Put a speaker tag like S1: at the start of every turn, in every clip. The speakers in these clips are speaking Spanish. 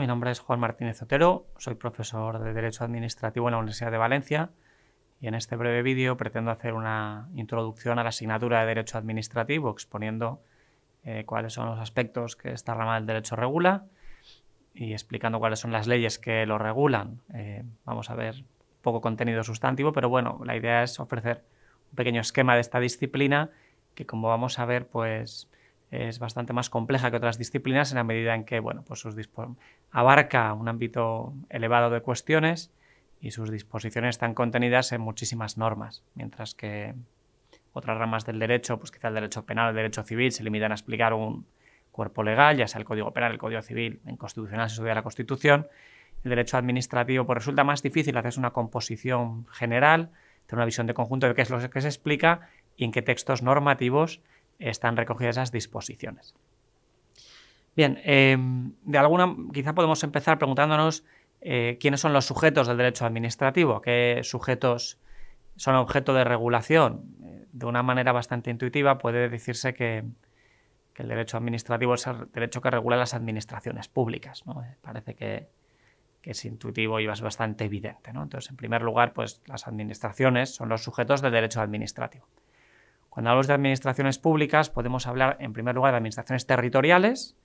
S1: mi nombre es Juan Martínez Otero, soy profesor de Derecho Administrativo en la Universidad de Valencia y en este breve vídeo pretendo hacer una introducción a la asignatura de Derecho Administrativo exponiendo eh, cuáles son los aspectos que esta rama del derecho regula y explicando cuáles son las leyes que lo regulan. Eh, vamos a ver poco contenido sustantivo, pero bueno, la idea es ofrecer un pequeño esquema de esta disciplina que como vamos a ver, pues es bastante más compleja que otras disciplinas en la medida en que bueno, pues abarca un ámbito elevado de cuestiones y sus disposiciones están contenidas en muchísimas normas, mientras que otras ramas del derecho, pues quizá el derecho penal, el derecho civil, se limitan a explicar un cuerpo legal, ya sea el Código Penal, el Código Civil, en constitucional se estudia la Constitución, el derecho administrativo, pues resulta más difícil hacer una composición general, tener una visión de conjunto de qué es lo que se explica y en qué textos normativos están recogidas esas disposiciones. Bien, em, de alguna, quizá podemos empezar preguntándonos eh, quiénes son los sujetos del derecho administrativo, qué sujetos son objeto de regulación. Eh, de una manera bastante intuitiva puede decirse que, el derecho administrativo es el derecho que regula las administraciones públicas. Eh, parece que, es intuitivo y es bastante evidente. ¿no? Entonces, en primer lugar, pues las administraciones son los sujetos del derecho administrativo. Cuando hablamos de administraciones públicas, podemos hablar en primer lugar de administraciones territoriales.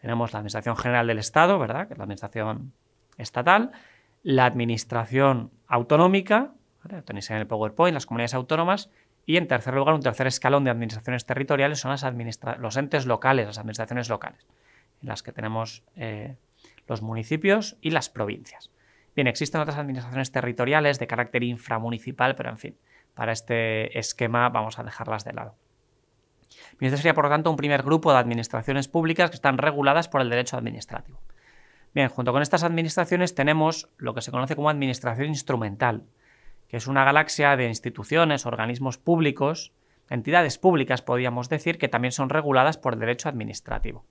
S1: Tenemos la Administración General del Estado, ¿verdad? que es la Administración Estatal, la Administración Autonómica, tenéis en el PowerPoint, las comunidades autónomas, y en tercer lugar, un tercer escalón de administraciones territoriales son las los entes locales, las administraciones locales, en las que tenemos eh, los municipios y las provincias. Bien, existen otras administraciones territoriales de carácter inframunicipal, pero en fin, para este esquema vamos a dejarlas de lado. este sería, por lo tanto, un primer grupo de administraciones públicas que están reguladas por el derecho administrativo. Bien, junto con estas administraciones tenemos lo que se conoce como administración instrumental, que es una galaxia de instituciones, organismos públicos, entidades públicas, podríamos decir, que también son reguladas por el derecho administrativo.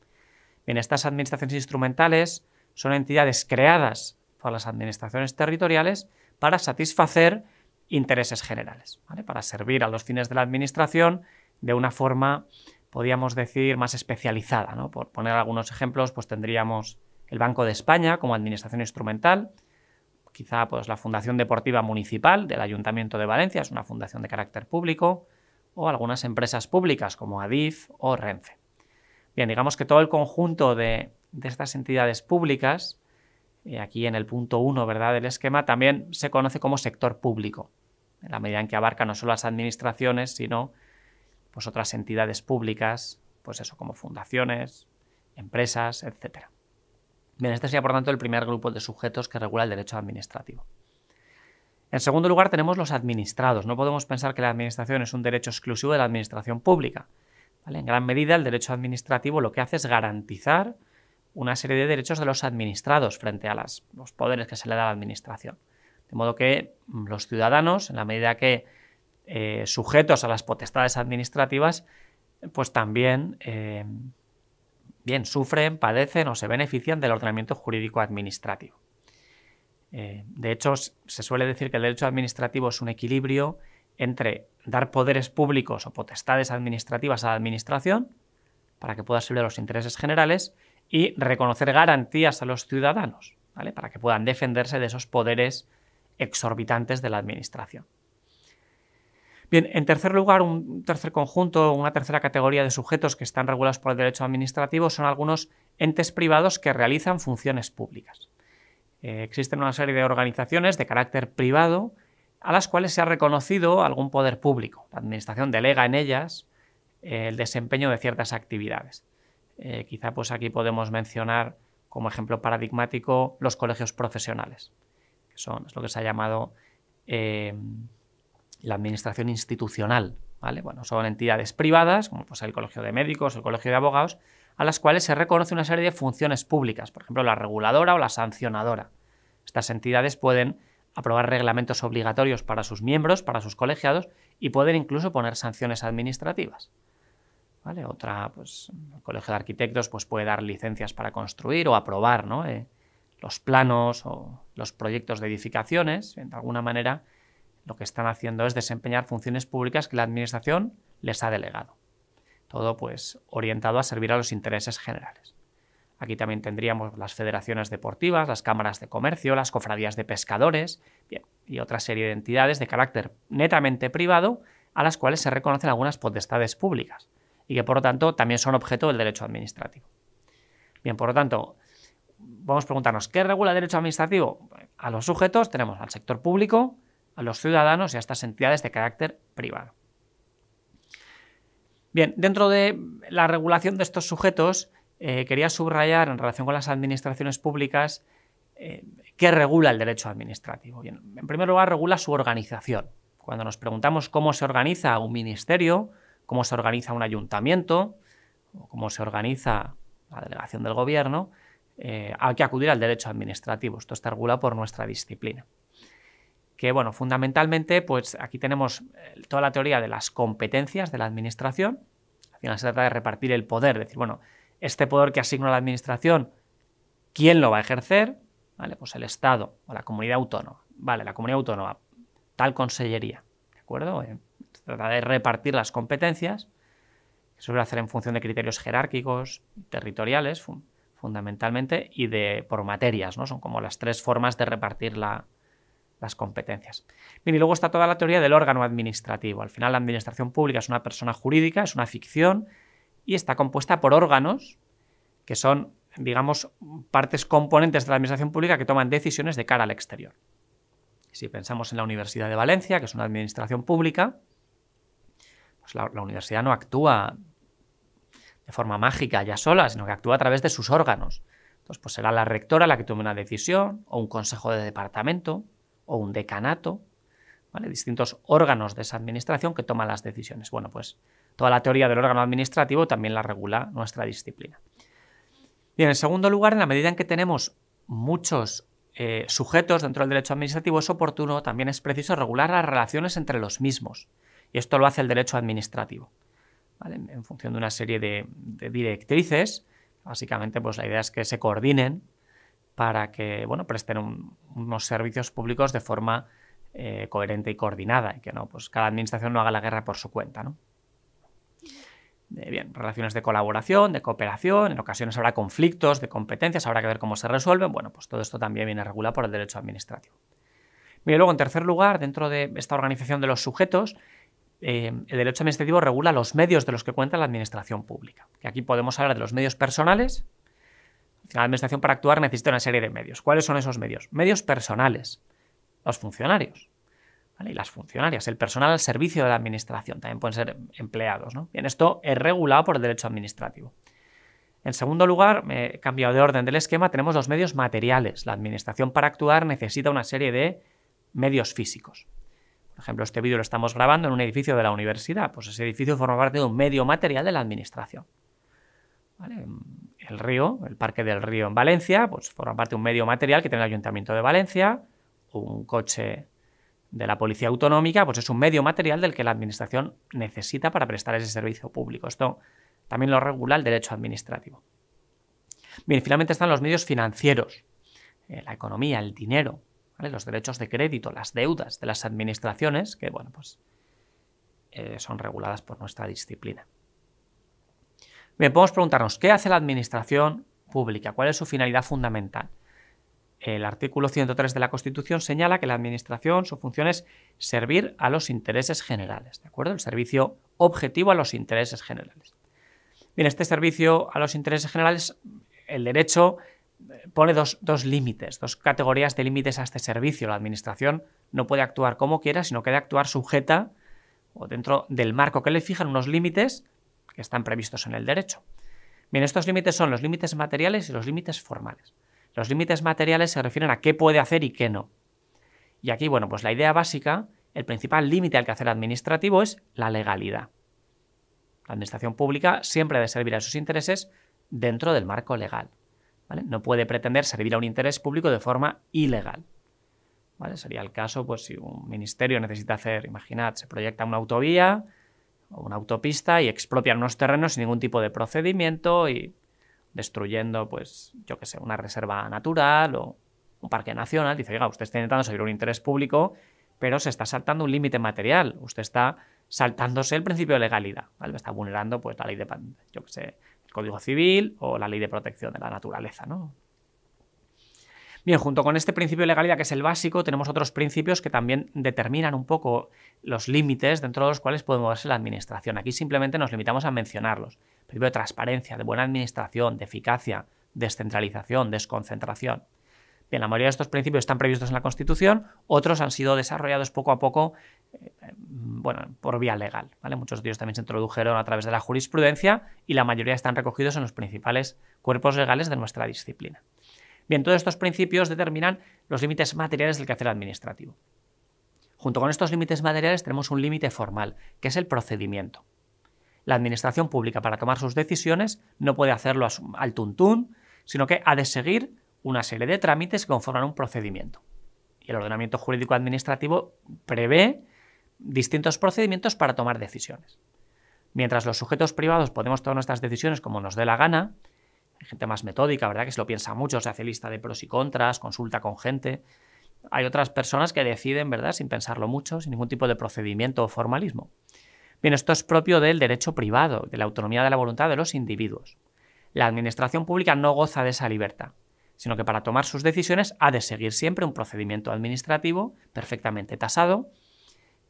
S1: Bien, estas administraciones instrumentales son entidades creadas por las administraciones territoriales para satisfacer intereses generales, para servir a los fines de la administración de una forma, podríamos decir, más especializada. Por poner algunos ejemplos, pues tendríamos el Banco de España como administración instrumental, quizá pues, la Fundación Deportiva Municipal del Ayuntamiento de Valencia, es una fundación de carácter público, o algunas empresas públicas como Adif o Renfe. Bien, digamos que todo el conjunto de, estas entidades públicas, eh, aquí en el punto 1 del esquema, también se conoce como sector público en la medida en que abarca no solo las administraciones, sino pues, otras entidades públicas, pues eso, como fundaciones, empresas, etc. Bien, este sería por tanto el primer grupo de sujetos que regula el derecho administrativo. En segundo lugar, tenemos los administrados. No podemos pensar que la administración es un derecho exclusivo de la administración pública. En gran medida, el derecho administrativo lo que hace es garantizar una serie de derechos de los administrados frente a los poderes que se le da a la administración. De modo que mm, los ciudadanos, en la medida que eh, sujetos a las potestades administrativas, pues también eh, bien sufren, padecen o se benefician del ordenamiento jurídico administrativo. Eh, de hecho, se suele decir que el derecho administrativo es un equilibrio entre dar poderes públicos o potestades administrativas a la administración para que pueda servir a los intereses generales y reconocer garantías a los ciudadanos, Para que puedan defenderse de esos poderes exorbitantes de la Administración. en tercer lugar, un tercer conjunto, una tercera categoría de sujetos que están regulados por el derecho administrativo son algunos entes privados que realizan funciones públicas. Eh, existen una serie de organizaciones de carácter privado a las cuales se ha reconocido algún poder público. La Administración delega en ellas eh, el desempeño de ciertas actividades. Eh, quizá pues aquí podemos mencionar como ejemplo paradigmático los colegios profesionales que son, es lo que se ha llamado eh, la administración institucional. ¿vale? Bueno, son entidades privadas, como pues, el Colegio de Médicos, el Colegio de Abogados, a las cuales se reconoce una serie de funciones públicas, por ejemplo, la reguladora o la sancionadora. Estas entidades pueden aprobar reglamentos obligatorios para sus miembros, para sus colegiados, y pueden incluso poner sanciones administrativas. ¿Vale? Otra, pues, el Colegio de Arquitectos pues, puede dar licencias para construir o aprobar ¿no? Eh, los planos o los proyectos de edificaciones, de alguna manera lo que están haciendo es desempeñar funciones públicas que la administración les ha delegado. Todo pues orientado a servir a los intereses generales. Aquí también tendríamos las federaciones deportivas, las cámaras de comercio, las cofradías de pescadores y otra serie de entidades de carácter netamente privado a las cuales se reconocen algunas potestades públicas y que por lo tanto también son objeto del derecho administrativo. Bien, por lo tanto, vamos a preguntarnos, ¿qué regula el derecho administrativo? A los sujetos tenemos al sector público, a los ciudadanos y a estas entidades de carácter privado. Bien, dentro de la regulación de estos sujetos, eh, quería subrayar en relación con las administraciones públicas eh, qué regula el derecho administrativo. Bien, en primer lugar, regula su organización. Cuando nos preguntamos cómo se organiza un ministerio, cómo se organiza un ayuntamiento, o cómo se organiza la delegación del gobierno, eh, hay que acudir al derecho administrativo. Esto está regulado por nuestra disciplina. Que bueno, fundamentalmente, pues aquí tenemos eh, toda la teoría de las competencias de la administración. Al final se trata de repartir el poder, decir, bueno, este poder que asigna la administración, ¿quién lo va a ejercer? Vale, pues el Estado o la comunidad autónoma. Vale, la comunidad autónoma, tal consellería, ¿de acuerdo? Eh, se trata de repartir las competencias, que se suele hacer en función de criterios jerárquicos, territoriales, fundamentalmente, y de, por materias, ¿no? Son como las tres formas de repartir las competencias. Bien, y luego está toda la teoría del órgano administrativo. Al final la administración pública es una persona jurídica, es una ficción, y está compuesta por órganos que son, digamos, partes componentes de la administración pública que toman decisiones de cara al exterior. Si pensamos en la Universidad de Valencia, que es una administración pública, pues la, la universidad no actúa forma mágica ya sola, sino que actúa a través de sus órganos. Entonces, pues será la rectora la que tome una decisión, o un consejo de departamento, o un decanato, ¿vale? distintos órganos de esa administración que toman las decisiones. Bueno, pues toda la teoría del órgano administrativo también la regula nuestra disciplina. Bien, en segundo lugar, en la medida en que tenemos muchos eh, sujetos dentro del derecho administrativo, es oportuno, también es preciso regular las relaciones entre los mismos. Y esto lo hace el derecho administrativo en función de una serie de, directrices. Básicamente, pues la idea es que se coordinen para que presten unos servicios públicos de forma eh, coherente y coordinada, y que pues cada administración no haga la guerra por su cuenta. Eh, bien, relaciones de colaboración, de cooperación, en ocasiones habrá conflictos de competencias, habrá que ver cómo se resuelven. Bueno, pues todo esto también viene regulado por el derecho administrativo. y luego, en tercer lugar, dentro de esta organización de los sujetos, eh, el derecho administrativo regula los medios de los que cuenta la administración pública. aquí podemos hablar de los medios personales. La administración para actuar necesita una serie de medios. ¿Cuáles son esos medios? Medios personales. Los funcionarios. Y las funcionarias. El personal al servicio de la administración. También pueden ser empleados. ¿no? esto es regulado por el derecho administrativo. En segundo lugar, he cambiado de orden del esquema, tenemos los medios materiales. La administración para actuar necesita una serie de medios físicos. Por ejemplo, este vídeo lo estamos grabando en un edificio de la universidad, pues ese edificio forma parte de un medio material de la administración. El río, el Parque del Río en Valencia, pues forma parte de un medio material que tiene el Ayuntamiento de Valencia, un coche de la Policía Autonómica, pues es un medio material del que la Administración necesita para prestar ese servicio público. Esto también lo regula el derecho administrativo. Bien, finalmente están los medios financieros, eh, la economía, el dinero los derechos de crédito, las deudas de las administraciones, que bueno, pues eh, son reguladas por nuestra disciplina. Bien, podemos preguntarnos, ¿qué hace la administración pública? ¿Cuál es su finalidad fundamental? El artículo 103 de la Constitución señala que la administración, su función es servir a los intereses generales, ¿de acuerdo? El servicio objetivo a los intereses generales. Bien, este servicio a los intereses generales, el derecho pone dos, límites, dos categorías de límites a este servicio. La administración no puede actuar como quiera, sino que debe actuar sujeta o dentro del marco que le fijan unos límites que están previstos en el derecho. Bien, estos límites son los límites materiales y los límites formales. Los límites materiales se refieren a qué puede hacer y qué no. Y aquí, bueno, pues la idea básica, el principal límite al que hacer administrativo es la legalidad. La administración pública siempre debe servir a sus intereses dentro del marco legal. No puede pretender servir a un interés público de forma ilegal. Sería el caso, pues, si un ministerio necesita hacer, imaginad, se proyecta una autovía o una autopista y expropian unos terrenos sin ningún tipo de procedimiento y destruyendo, pues, yo qué sé, una reserva natural o un parque nacional. Dice, oiga, usted está intentando servir a un interés público, pero se está saltando un límite material. Usted está saltándose el principio de legalidad, Está vulnerando, pues, la ley de, yo sé, Código Civil o la Ley de Protección de la Naturaleza, Bien, junto con este principio de legalidad, que es el básico, tenemos otros principios que también determinan un poco los límites dentro de los cuales puede moverse la administración. Aquí simplemente nos limitamos a mencionarlos. Principio de transparencia, de buena administración, de eficacia, descentralización, desconcentración. Bien, la mayoría de estos principios están previstos en la Constitución, otros han sido desarrollados poco a poco bueno, por vía legal. ¿vale? Muchos de ellos también se introdujeron a través de la jurisprudencia y la mayoría están recogidos en los principales cuerpos legales de nuestra disciplina. Bien, todos estos principios determinan los límites materiales del quehacer administrativo. Junto con estos límites materiales tenemos un límite formal, que es el procedimiento. La administración pública para tomar sus decisiones no puede hacerlo al tuntún, sino que ha de seguir una serie de trámites que conforman un procedimiento. Y el ordenamiento jurídico administrativo prevé distintos procedimientos para tomar decisiones. Mientras los sujetos privados podemos tomar nuestras decisiones como nos dé la gana, hay gente más metódica, ¿verdad? Que se lo piensa mucho, se hace lista de pros y contras, consulta con gente. Hay otras personas que deciden, ¿verdad? Sin pensarlo mucho, sin ningún tipo de procedimiento o formalismo. Bien, esto es propio del derecho privado, de la autonomía de la voluntad de los individuos. La administración pública no goza de esa libertad, sino que para tomar sus decisiones ha de seguir siempre un procedimiento administrativo perfectamente tasado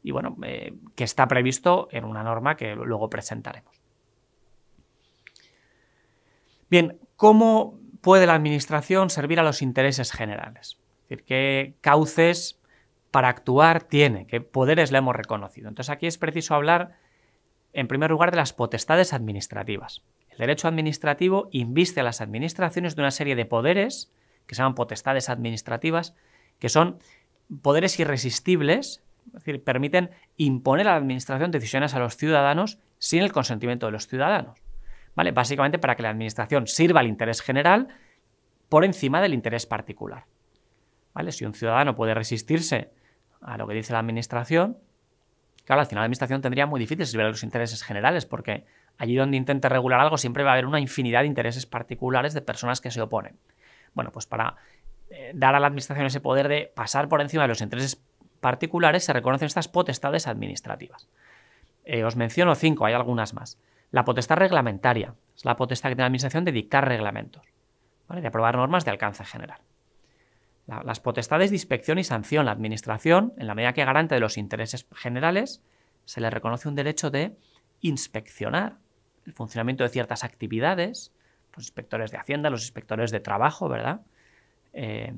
S1: y bueno, eh, que está previsto en una norma que luego presentaremos. Bien, ¿cómo puede la Administración servir a los intereses generales? Es decir, ¿qué cauces para actuar tiene? ¿Qué poderes le hemos reconocido? Entonces aquí es preciso hablar, en primer lugar, de las potestades administrativas. El derecho administrativo inviste a las administraciones de una serie de poderes, que se llaman potestades administrativas, que son poderes irresistibles es decir, permiten imponer a la administración decisiones a los ciudadanos sin el consentimiento de los ciudadanos. ¿Vale? Básicamente para que la administración sirva al interés general por encima del interés particular. ¿Vale? Si un ciudadano puede resistirse a lo que dice la administración, claro, al final la administración tendría muy difícil servir a los intereses generales, porque allí donde intente regular algo siempre va a haber una infinidad de intereses particulares de personas que se oponen. Bueno, pues para eh, dar a la administración ese poder de pasar por encima de los intereses particulares se reconocen estas potestades administrativas. Eh, os menciono cinco, hay algunas más. La potestad reglamentaria es la potestad de la Administración de dictar reglamentos, de aprobar normas de alcance general. las potestades de inspección y sanción. La Administración, en la medida que garante de los intereses generales, se le reconoce un derecho de inspeccionar el funcionamiento de ciertas actividades, los inspectores de Hacienda, los inspectores de trabajo, ¿verdad? Eh,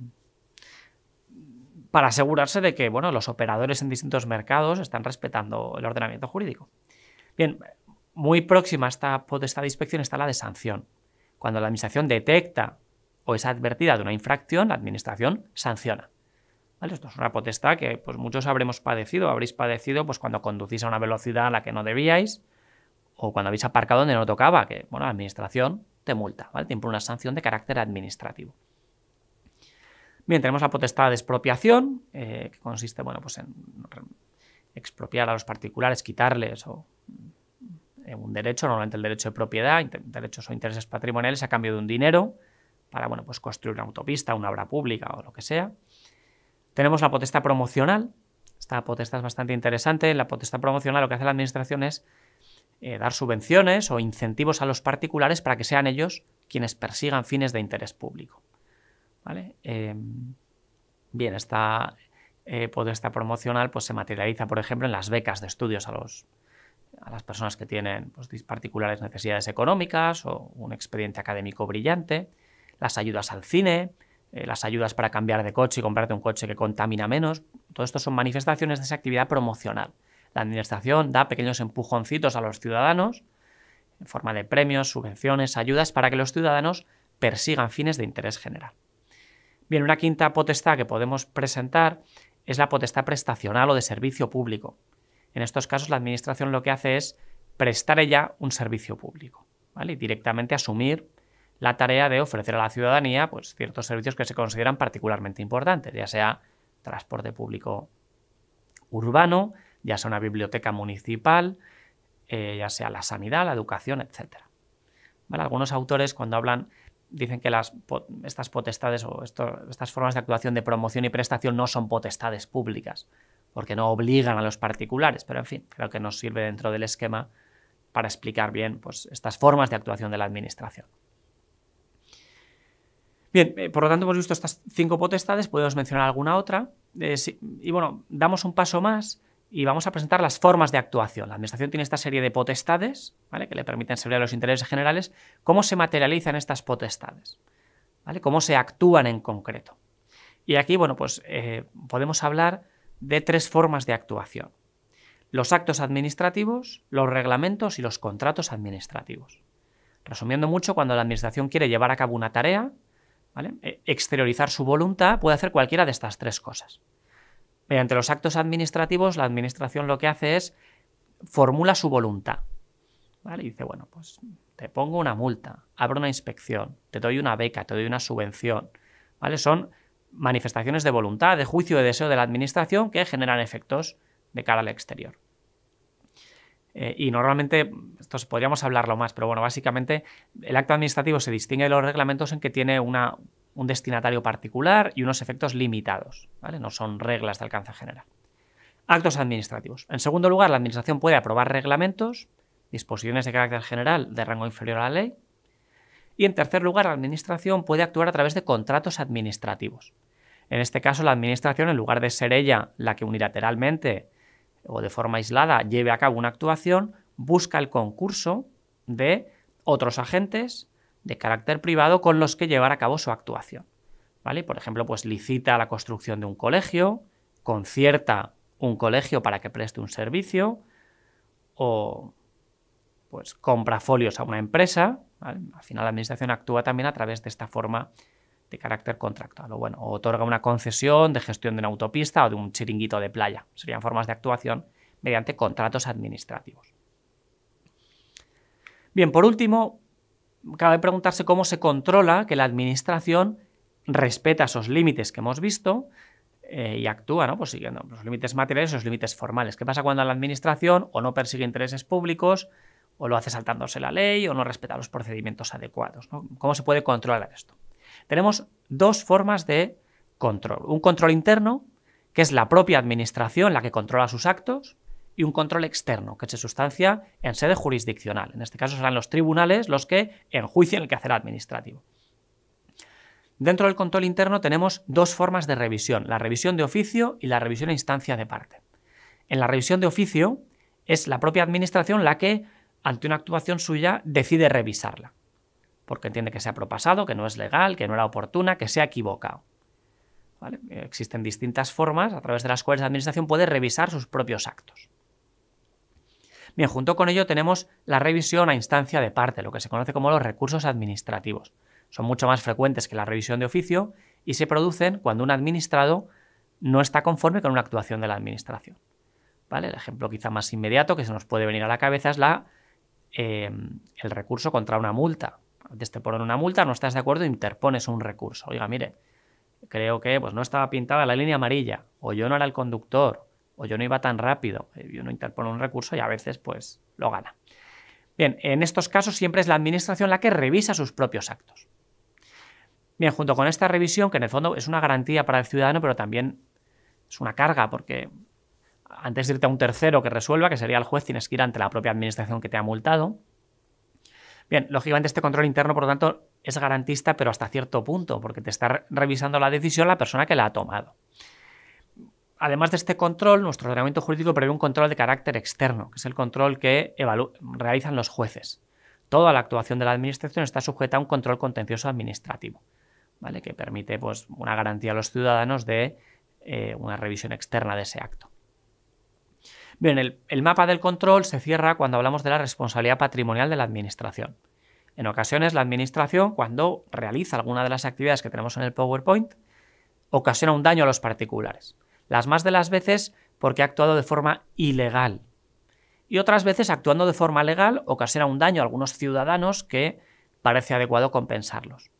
S1: para asegurarse de que bueno, los operadores en distintos mercados están respetando el ordenamiento jurídico. Bien, muy próxima a esta potestad de inspección está la de sanción. Cuando la Administración detecta o es advertida de una infracción, la Administración sanciona. Esto es una potestad que pues, muchos habremos padecido, habréis padecido pues, cuando conducís a una velocidad a la que no debíais o cuando habéis aparcado donde no tocaba, que bueno, la Administración te multa, ¿vale? por una sanción de carácter administrativo. Bien, tenemos la potestad de expropiación, eh, que consiste bueno, pues en expropiar a los particulares, quitarles eh, un derecho, normalmente el derecho de propiedad, derechos o intereses patrimoniales a cambio de un dinero para bueno, pues construir una autopista, una obra pública o lo que sea. Tenemos la potestad promocional. Esta potestad es bastante interesante. La potestad promocional lo que hace la administración es eh, dar subvenciones o incentivos a los particulares para que sean ellos quienes persigan fines de interés público. Em, bien, esta eh, pues promocional pues, se materializa, por ejemplo, en las becas de estudios a, los, a las personas que tienen pues, particulares necesidades económicas o un expediente académico brillante, las ayudas al cine, eh, las ayudas para cambiar de coche y comprarte un coche que contamina menos. Todo esto son manifestaciones de esa actividad promocional. La administración da pequeños empujoncitos a los ciudadanos en forma de premios, subvenciones, ayudas para que los ciudadanos persigan fines de interés general. Bien, una quinta potestad que podemos presentar es la potestad prestacional o de servicio público. En estos casos, la Administración lo que hace es prestar ella un servicio público, ¿vale? Y directamente asumir la tarea de ofrecer a la ciudadanía pues, ciertos servicios que se consideran particularmente importantes, ya sea transporte público urbano, ya sea una biblioteca municipal, eh, ya sea la sanidad, la educación, etc. ¿Vale? Algunos autores cuando hablan dicen que estas potestades o estas formas de actuación de promoción y prestación no son potestades públicas, porque no obligan a los particulares, pero en fin, creo que nos sirve dentro del esquema para explicar bien pues, estas formas de actuación de la Administración. Bien, eh, por lo tanto hemos visto estas cinco potestades, podemos mencionar alguna otra, eh, y bueno, damos un paso más y vamos a presentar las formas de actuación. La Administración tiene esta serie de potestades que le permiten servir a los intereses generales. ¿Cómo se materializan estas potestades? ¿Cómo se actúan en concreto? Y aquí, bueno, pues eh, podemos hablar de tres formas de actuación. Los actos administrativos, los reglamentos y los contratos administrativos. Resumiendo mucho, cuando la Administración quiere llevar a cabo una tarea, eh, exteriorizar su voluntad, puede hacer cualquiera de estas tres cosas. Mediante los actos administrativos, la administración lo que hace es formula su voluntad. ¿vale? Y dice, bueno, pues te pongo una multa, abro una inspección, te doy una beca, te doy una subvención. ¿vale? Son manifestaciones de voluntad, de juicio, de deseo de la administración que generan efectos de cara al exterior. Eh, y normalmente, esto podríamos hablarlo más, pero bueno, básicamente el acto administrativo se distingue de los reglamentos en que tiene una un destinatario particular y unos efectos limitados, No son reglas de alcance general. Actos administrativos. En segundo lugar, la Administración puede aprobar reglamentos, disposiciones de carácter general de rango inferior a la ley. Y en tercer lugar, la Administración puede actuar a través de contratos administrativos. En este caso, la Administración, en lugar de ser ella la que unilateralmente o de forma aislada lleve a cabo una actuación, busca el concurso de otros agentes de carácter privado con los que llevar a cabo su actuación. ¿Vale? Por ejemplo, pues licita la construcción de un colegio, concierta un colegio para que preste un servicio, o pues compra folios a una empresa. Al final la administración actúa también a través de esta forma de carácter contractual. O bueno, otorga una concesión de gestión de una autopista o de un chiringuito de playa. Serían formas de actuación mediante contratos administrativos. Bien, por último, cabe preguntarse cómo se controla que la Administración respeta esos límites que hemos visto eh, y actúa, ¿no? Pues siguiendo los límites materiales y los límites formales. ¿Qué pasa cuando la Administración o no persigue intereses públicos, o lo hace saltándose la ley, o no respeta los procedimientos adecuados? ¿Cómo se puede controlar esto? Tenemos dos formas de control. Un control interno, que es la propia Administración la que controla sus actos, y un control externo que se sustancia en sede jurisdiccional. En este caso serán los tribunales los que enjuician el quehacer administrativo. Dentro del control interno tenemos dos formas de revisión, la revisión de oficio y la revisión a instancia de parte. En la revisión de oficio es la propia administración la que, ante una actuación suya, decide revisarla, porque entiende que se ha propasado, que no es legal, que no era oportuna, que se ha equivocado. Existen distintas formas a través de las cuales la administración puede revisar sus propios actos. Bien, junto con ello tenemos la revisión a instancia de parte, lo que se conoce como los recursos administrativos. Son mucho más frecuentes que la revisión de oficio y se producen cuando un administrado no está conforme con una actuación de la administración. ¿Vale? El ejemplo quizá más inmediato que se nos puede venir a la cabeza es la, eh, el recurso contra una multa. Antes te ponen una multa, no estás de acuerdo, interpones un recurso. Oiga, mire, creo que pues, no estaba pintada la línea amarilla, o yo no era el conductor, o yo no iba tan rápido, uno eh, interpone un recurso y a veces pues lo gana. Bien, en estos casos siempre es la administración la que revisa sus propios actos. Bien, junto con esta revisión, que en el fondo es una garantía para el ciudadano, pero también es una carga, porque antes de irte a un tercero que resuelva, que sería el juez, tienes que ir ante la propia administración que te ha multado. Bien, lógicamente este control interno, por lo tanto, es garantista, pero hasta cierto punto, porque te está revisando la decisión la persona que la ha tomado además de este control, nuestro ordenamiento jurídico prevé un control de carácter externo, que es el control que realizan los jueces. Toda la actuación de la administración está sujeta a un control contencioso administrativo, que permite pues, una garantía a los ciudadanos de eh, una revisión externa de ese acto. Bien, el mapa del control se cierra cuando hablamos de la responsabilidad patrimonial de la administración. En ocasiones la administración, cuando realiza alguna de las actividades que tenemos en el PowerPoint, ocasiona un daño a los particulares las más de las veces porque ha actuado de forma ilegal y otras veces actuando de forma legal ocasiona un daño a algunos ciudadanos que parece adecuado compensarlos.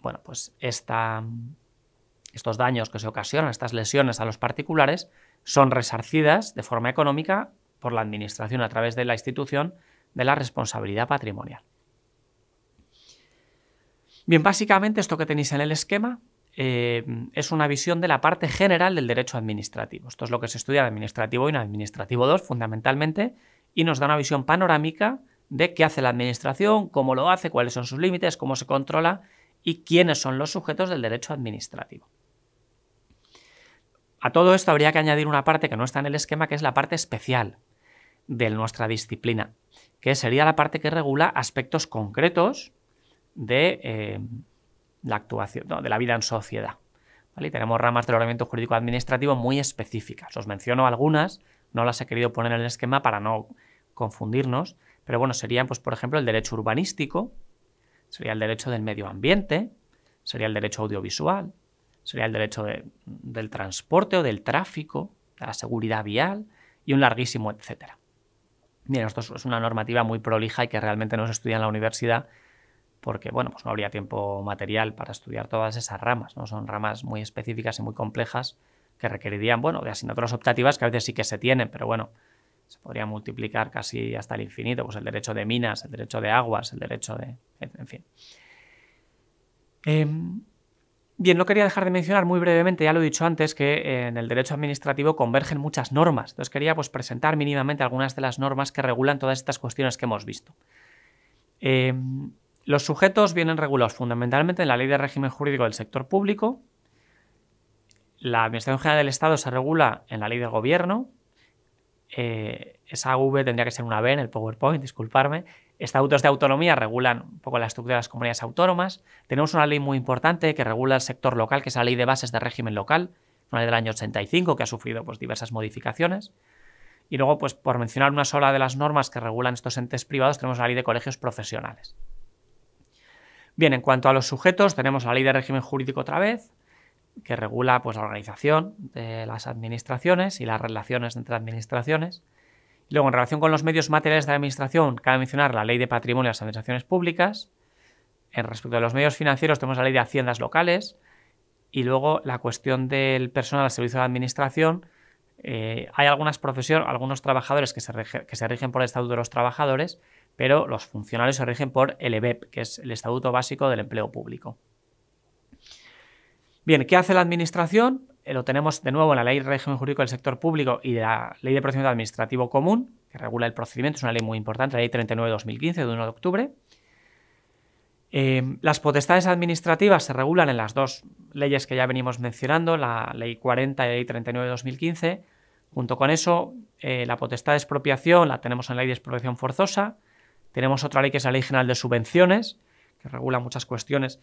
S1: Bueno, pues estos daños que se ocasionan, estas lesiones a los particulares, son resarcidas de forma económica por la Administración a través de la institución de la responsabilidad patrimonial. Bien, básicamente esto que tenéis en el esquema eh, es una visión de la parte general del derecho administrativo. Esto es lo que se estudia en Administrativo y Administrativo 2 fundamentalmente y nos da una visión panorámica de qué hace la administración, cómo lo hace, cuáles son sus límites, cómo se controla y quiénes son los sujetos del derecho administrativo. A todo esto habría que añadir una parte que no está en el esquema, que es la parte especial de nuestra disciplina, que sería la parte que regula aspectos concretos de eh, la actuación, de la vida en sociedad. Y tenemos ramas del ordenamiento jurídico administrativo muy específicas. Os menciono algunas, no las he querido poner en el esquema para no confundirnos, pero bueno, serían, pues, por ejemplo, el derecho urbanístico, sería el derecho del medio ambiente, sería el derecho audiovisual, sería el derecho del transporte o del tráfico, de la seguridad vial y un larguísimo etcétera. Bien, esto es una normativa muy prolija y que realmente no se estudia en la universidad porque bueno, pues no habría tiempo material para estudiar todas esas ramas, ¿no? Son ramas muy específicas y muy complejas que requerirían, bueno, de asignaturas optativas que a veces sí que se tienen, pero bueno, se podría multiplicar casi hasta el infinito, pues el derecho de minas, el derecho de aguas, el derecho de... en fin. Em, bien, no quería dejar de mencionar muy brevemente, ya lo he dicho antes, que eh, en el derecho administrativo convergen muchas normas, entonces quería pues, presentar mínimamente algunas de las normas que regulan todas estas cuestiones que hemos visto. Em, los sujetos vienen regulados fundamentalmente en la Ley de Régimen Jurídico del Sector Público. La Administración General del Estado se regula en la Ley de Gobierno. Eh, esa V tendría que ser una B en el PowerPoint, disculparme. Estatutos de autonomía regulan un poco la estructura de las comunidades autónomas. Tenemos una ley muy importante que regula el sector local, que es la Ley de Bases de Régimen Local, una ley del año 85 que ha sufrido pues, diversas modificaciones. Y luego, pues, por mencionar una sola de las normas que regulan estos entes privados, tenemos la Ley de Colegios Profesionales. Bien, en cuanto a los sujetos, tenemos la ley de régimen jurídico otra vez, que regula pues, la organización de las administraciones y las relaciones entre administraciones. luego, en relación con los medios materiales de la administración, cabe mencionar la ley de patrimonio de las administraciones públicas. En respecto a los medios financieros, tenemos la ley de haciendas locales. Y luego la cuestión del personal al servicio de administración. Eh, hay algunas profesiones, algunos trabajadores que se, que se rigen por el Estatuto de los Trabajadores pero los funcionarios se rigen por el EBEP, que es el Estatuto Básico del Empleo Público. Bien, ¿qué hace la Administración? Eh, lo tenemos de nuevo en la Ley de Régimen Jurídico del Sector Público y la Ley de Procedimiento Administrativo Común, que regula el procedimiento, es una ley muy importante, la Ley 39-2015, de 1 de octubre. Eh, las potestades administrativas se regulan en las dos leyes que ya venimos mencionando, la Ley 40 y la Ley 39 2015. Junto con eso, eh, la potestad de expropiación la tenemos en la Ley de Expropiación Forzosa, tenemos otra ley que es la Ley General de Subvenciones, que regula muchas cuestiones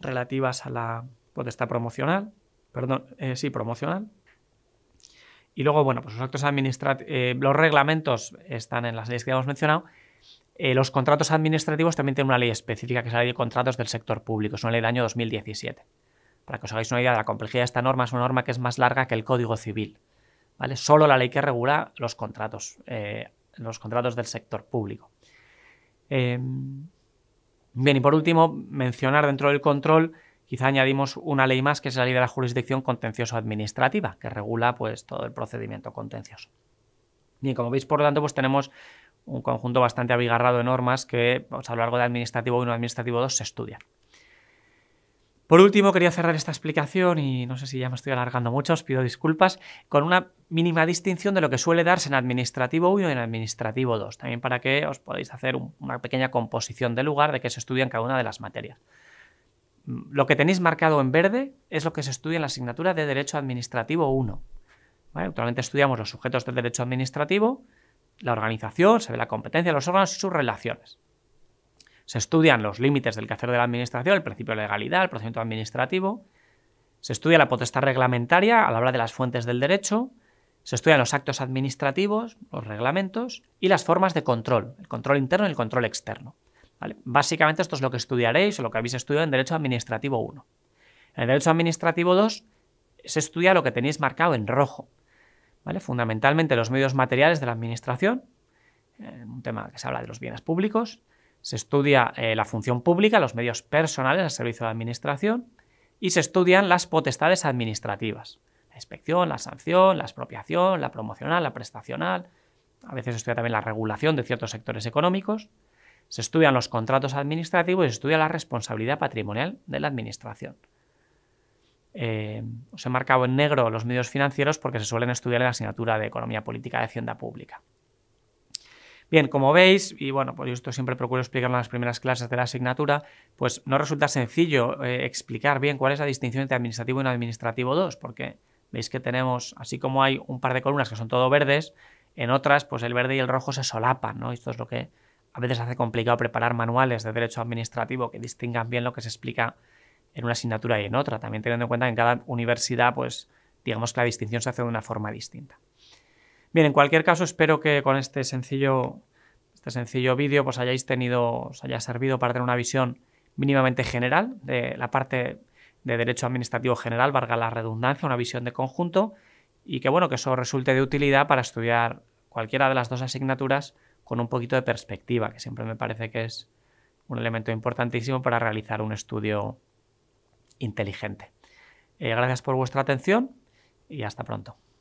S1: relativas a la potestad promocional, perdón, eh, sí, promocional. Y luego, bueno, pues los actos administrativos, eh, los reglamentos están en las leyes que hemos mencionado. Eh, los contratos administrativos también tienen una ley específica, que es la ley de contratos del sector público, es una ley del año 2017. Para que os hagáis una idea de la complejidad de esta norma, es una norma que es más larga que el Código Civil. ¿vale? Solo la ley que regula los contratos, los contratos del sector público. Em, bien, y por último, mencionar dentro del control, quizá añadimos una ley más que es la ley de la jurisdicción contencioso-administrativa, que regula pues, todo el procedimiento contencioso. Bien, como veis, por lo tanto, pues tenemos un conjunto bastante abigarrado de normas que pues, a lo largo de administrativo 1 administrativo 2 se estudian. Por último, quería cerrar esta explicación y no sé si ya me estoy alargando mucho, os pido disculpas, con una mínima distinción de lo que suele darse en administrativo 1 y en administrativo 2, también para que os podáis hacer una pequeña composición de lugar de que se estudia en cada una de las materias. Mm, lo que tenéis marcado en verde es lo que se estudia en la asignatura de Derecho Administrativo 1. Actualmente estudiamos los sujetos del derecho administrativo, la organización, se ve la competencia de los órganos y sus relaciones. Se estudian los límites del quehacer de la administración, el principio de legalidad, el procedimiento administrativo. Se estudia la potestad reglamentaria a la hora de las fuentes del derecho. Se estudian los actos administrativos, los reglamentos y las formas de control, el control interno y el control externo. Básicamente esto es lo que estudiaréis o lo que habéis estudiado en Derecho Administrativo 1. En Derecho Administrativo 2 se estudia lo que tenéis marcado en rojo. ¿vale? Fundamentalmente los medios materiales de la administración, eh, un tema que se habla de los bienes públicos, se estudia eh, la función pública, los medios personales al servicio de administración y se estudian las potestades administrativas. La inspección, la sanción, la expropiación, la promocional, la prestacional. A veces se estudia también la regulación de ciertos sectores económicos. Se estudian los contratos administrativos y se estudia la responsabilidad patrimonial de la administración. Eh, os he marcado en negro los medios financieros porque se suelen estudiar en la asignatura de Economía Política de Hacienda Pública. Bien, como veis, y bueno, pues yo esto siempre procuro explicarlo en las primeras clases de la asignatura, pues no resulta sencillo eh, explicar bien cuál es la distinción entre administrativo 1 y administrativo 2, porque veis que tenemos, así como hay un par de columnas que son todo verdes, en otras, pues el verde y el rojo se solapan, ¿no? Esto es lo que a veces hace complicado preparar manuales de derecho administrativo que distingan bien lo que se explica en una asignatura y en otra, también teniendo en cuenta que en cada universidad, pues digamos que la distinción se hace de una forma distinta. Bien, en cualquier caso, espero que con este sencillo, este sencillo vídeo pues hayáis tenido, os haya servido para tener una visión mínimamente general de la parte de Derecho Administrativo General, valga la redundancia, una visión de conjunto, y que bueno, que eso resulte de utilidad para estudiar cualquiera de las dos asignaturas con un poquito de perspectiva, que siempre me parece que es un elemento importantísimo para realizar un estudio inteligente. Eh, gracias por vuestra atención y hasta pronto.